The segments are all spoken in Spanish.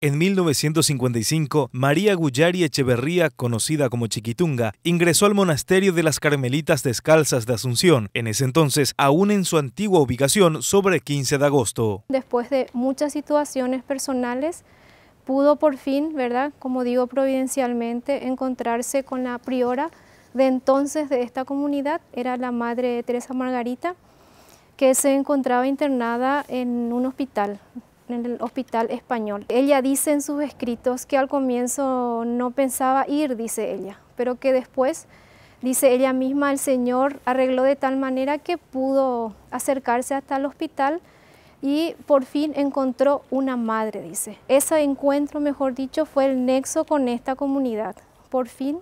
En 1955, María Gullari Echeverría, conocida como Chiquitunga, ingresó al monasterio de las Carmelitas Descalzas de Asunción, en ese entonces aún en su antigua ubicación sobre 15 de agosto. Después de muchas situaciones personales, pudo por fin, ¿verdad? Como digo, providencialmente, encontrarse con la priora de entonces de esta comunidad, era la madre Teresa Margarita, que se encontraba internada en un hospital en el hospital español. Ella dice en sus escritos que al comienzo no pensaba ir, dice ella, pero que después, dice ella misma, el Señor arregló de tal manera que pudo acercarse hasta el hospital y por fin encontró una madre, dice. Ese encuentro, mejor dicho, fue el nexo con esta comunidad. Por fin,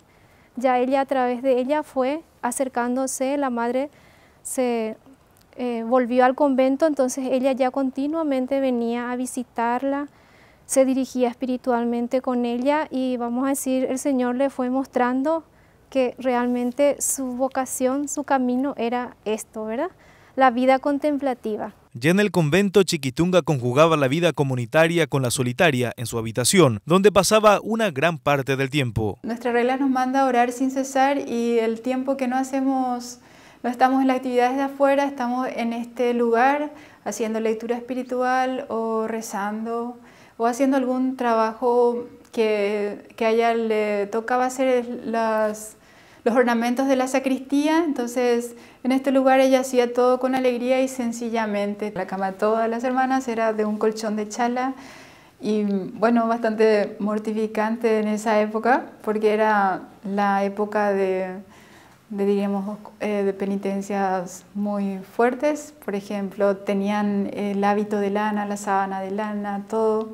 ya ella a través de ella fue acercándose, la madre se eh, volvió al convento, entonces ella ya continuamente venía a visitarla, se dirigía espiritualmente con ella y vamos a decir, el Señor le fue mostrando que realmente su vocación, su camino era esto, ¿verdad? La vida contemplativa. Ya en el convento, Chiquitunga conjugaba la vida comunitaria con la solitaria en su habitación, donde pasaba una gran parte del tiempo. Nuestra regla nos manda a orar sin cesar y el tiempo que no hacemos no estamos en las actividades de afuera, estamos en este lugar haciendo lectura espiritual o rezando o haciendo algún trabajo que, que a ella le tocaba hacer las, los ornamentos de la sacristía. Entonces, en este lugar ella hacía todo con alegría y sencillamente. La cama de todas las hermanas era de un colchón de chala y bueno, bastante mortificante en esa época porque era la época de diríamos, eh, de penitencias muy fuertes. Por ejemplo, tenían el hábito de lana, la sábana de lana, todo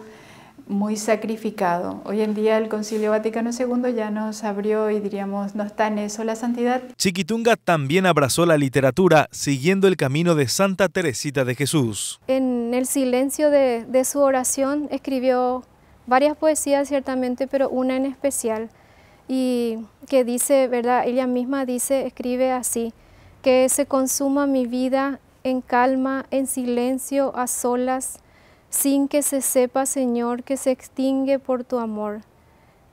muy sacrificado. Hoy en día el Concilio Vaticano II ya nos abrió y diríamos, no está en eso la santidad. Chiquitunga también abrazó la literatura siguiendo el camino de Santa Teresita de Jesús. En el silencio de, de su oración escribió varias poesías ciertamente, pero una en especial, y que dice, ¿verdad? Ella misma dice, escribe así, que se consuma mi vida en calma, en silencio, a solas, sin que se sepa, Señor, que se extingue por tu amor.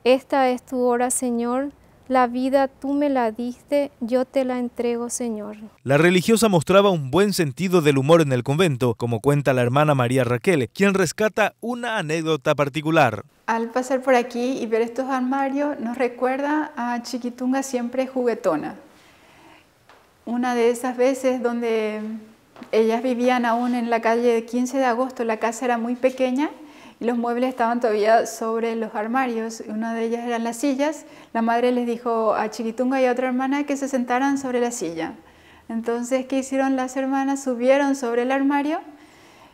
Esta es tu hora, Señor, la vida tú me la diste, yo te la entrego, Señor. La religiosa mostraba un buen sentido del humor en el convento, como cuenta la hermana María Raquel, quien rescata una anécdota particular. Al pasar por aquí y ver estos armarios, nos recuerda a Chiquitunga siempre juguetona. Una de esas veces donde ellas vivían aún en la calle de 15 de agosto, la casa era muy pequeña, los muebles estaban todavía sobre los armarios, una de ellas eran las sillas. La madre les dijo a Chiquitunga y a otra hermana que se sentaran sobre la silla. Entonces, ¿qué hicieron las hermanas? Subieron sobre el armario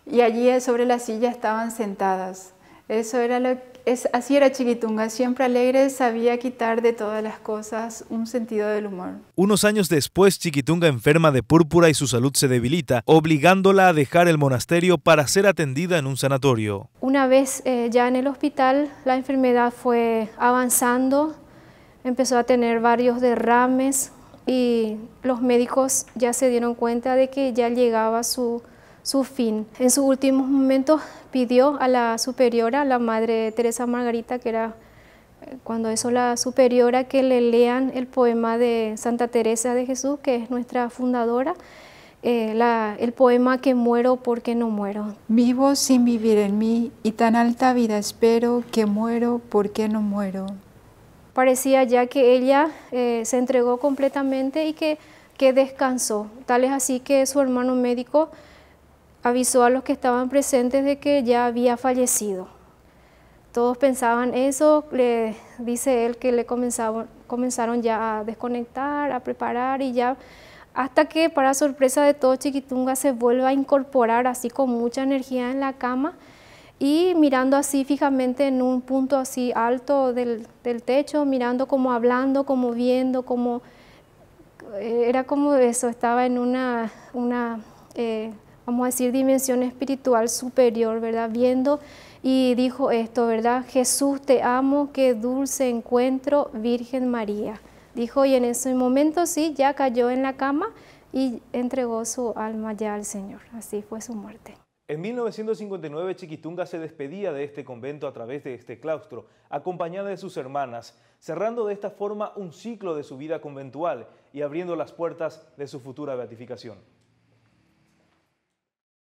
y allí sobre la silla estaban sentadas. Eso era lo, es, así era Chiquitunga, siempre alegre, sabía quitar de todas las cosas un sentido del humor. Unos años después, Chiquitunga enferma de púrpura y su salud se debilita, obligándola a dejar el monasterio para ser atendida en un sanatorio. Una vez eh, ya en el hospital, la enfermedad fue avanzando, empezó a tener varios derrames y los médicos ya se dieron cuenta de que ya llegaba su su fin. En sus últimos momentos pidió a la superiora, a la madre Teresa Margarita, que era eh, cuando eso la superiora, que le lean el poema de Santa Teresa de Jesús, que es nuestra fundadora, eh, el poema que muero porque no muero. Vivo sin vivir en mí y tan alta vida espero que muero porque no muero. Parecía ya que ella eh, se entregó completamente y que, que descansó. Tal es así que su hermano médico avisó a los que estaban presentes de que ya había fallecido. Todos pensaban eso, le dice él que le comenzaron, ya a desconectar, a preparar y ya, hasta que para sorpresa de todos Chiquitunga se vuelve a incorporar así con mucha energía en la cama y mirando así fijamente en un punto así alto del, techo, mirando como hablando, como viendo, como... Eh, era como eso, estaba en una, eh, vamos a decir, dimensión espiritual superior, ¿verdad? Viendo y dijo esto, ¿verdad? Jesús, te amo, qué dulce encuentro, Virgen María. Dijo, y en ese momento sí, ya cayó en la cama y entregó su alma ya al Señor. Así fue su muerte. En 1959 Chiquitunga se despedía de este convento a través de este claustro, acompañada de sus hermanas, cerrando de esta forma un ciclo de su vida conventual y abriendo las puertas de su futura beatificación.